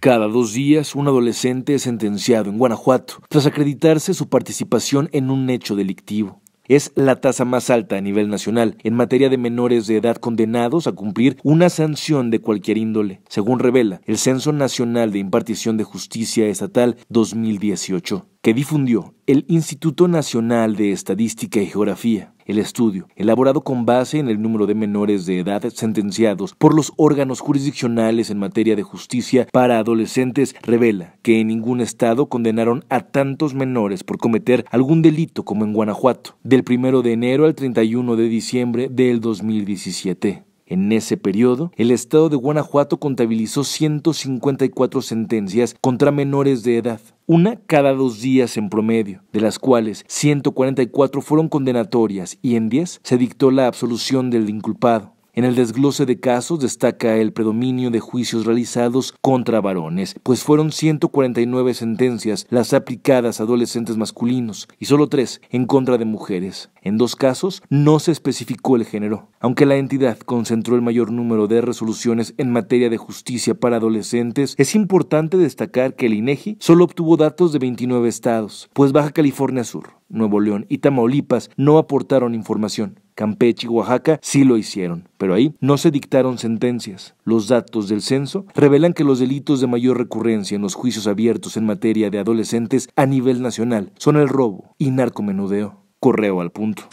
Cada dos días, un adolescente es sentenciado en Guanajuato tras acreditarse su participación en un hecho delictivo. Es la tasa más alta a nivel nacional en materia de menores de edad condenados a cumplir una sanción de cualquier índole, según revela el Censo Nacional de Impartición de Justicia Estatal 2018 que difundió el Instituto Nacional de Estadística y Geografía. El estudio, elaborado con base en el número de menores de edad sentenciados por los órganos jurisdiccionales en materia de justicia para adolescentes, revela que en ningún estado condenaron a tantos menores por cometer algún delito como en Guanajuato, del 1 de enero al 31 de diciembre del 2017. En ese periodo, el Estado de Guanajuato contabilizó 154 sentencias contra menores de edad, una cada dos días en promedio, de las cuales 144 fueron condenatorias y en 10 se dictó la absolución del inculpado. En el desglose de casos destaca el predominio de juicios realizados contra varones, pues fueron 149 sentencias las aplicadas a adolescentes masculinos y solo tres en contra de mujeres. En dos casos no se especificó el género. Aunque la entidad concentró el mayor número de resoluciones en materia de justicia para adolescentes, es importante destacar que el INEGI e solo obtuvo datos de 29 estados, pues Baja California Sur, Nuevo León y Tamaulipas no aportaron información. Campeche y Oaxaca sí lo hicieron, pero ahí no se dictaron sentencias. Los datos del censo revelan que los delitos de mayor recurrencia en los juicios abiertos en materia de adolescentes a nivel nacional son el robo y narcomenudeo. Correo al punto.